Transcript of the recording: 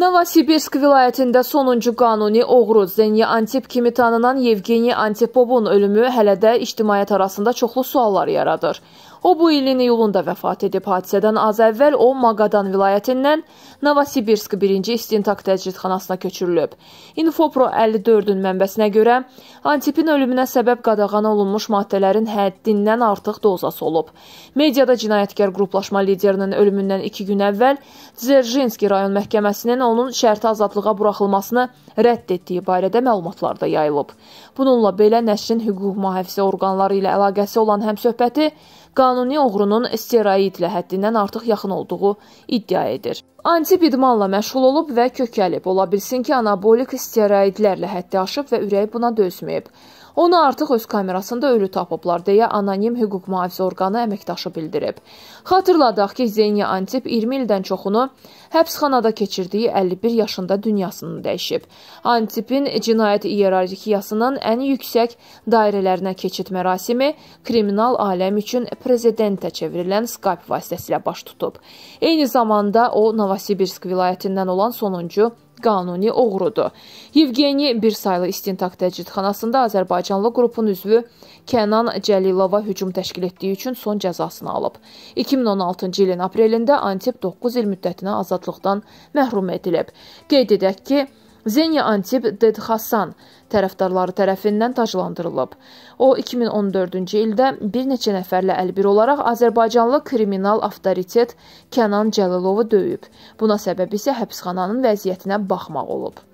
Novosibirsk vilayətində sonuncu qanuni oğru Zenya Antip kimi tanınan Yevgeni Antipovun ölümü hələ də ictimaiyyət arasında çoxlu suallar yaradır. O bu ilin iyulunda vəfat edib. Hadisədən az əvvəl o Maqadan vilayətindən Novosibirsk 1-ci istintaq təcridxanasına köçürülüb. Infopro 54-ün mənbəsinə görə Antipin ölümünə səbəb qadağan olunmuş maddələrin həddindən artıq dozası olub. Mediada cinayətkar qruplaşma liderinin ölümündən 2 gün əvvəl Dzержinski rayon məhkəməsinin onun şərti azadlığa buraxılmasını rədd etdiyi barədə məlumatlarda yayılıb. Bununla belə nəşrin hüquq mühafizə orqanları ilə əlaqəsi olan həmsöhbəti qanun qanuni oğrunun steroidlə həddindən artıq yaxın olduğu iddia edir. Antib idmanla məşğul olub və kökəlib. Ola bilsin ki, anabolik steroidlərlə həddi aşıb və ürəyi buna dözməyib. Onu artıq öz kamerasında ölü tapıblar deyə anonim hüquq mühafizə orqanı əməkdaşı bildirib. Xatırladaq ki, Zeyni Antip 20 ildən çoxunu həbsxanada keçirdiyi 51 yaşında dünyasını dəyişib. Antipin cinayət iyerarxiyasının ən yüksək dairələrinə keçid mərasimi kriminal aləm üçün prezidentə çevrilən Skype vasitəsilə baş tutub. Eyni zamanda o Novosibirsk vilayətindən olan sonuncu qanuni oğrudur. Yevgeni bir saylı istintaq təcridxanasında Azərbaycanlı qrupun üzvü Kənan Cəlilova hücum təşkil etdiyi üçün son cəzasını alıb. 2016-cı ilin aprelində Antip 9 il müddətinə azadlıqdan məhrum edilib. Qeyd edək ki, Zenya Antib Ded Hasan tərəfdarları tərəfindən taclandırılıb. O 2014-cü ildə bir neçə nəfərlə əlbir olaraq Azərbaycanlı kriminal avtoritet Kənan Cəlilovu döyüb. Buna səbəb isə həbsxananın vəziyyətinə baxmaq olub.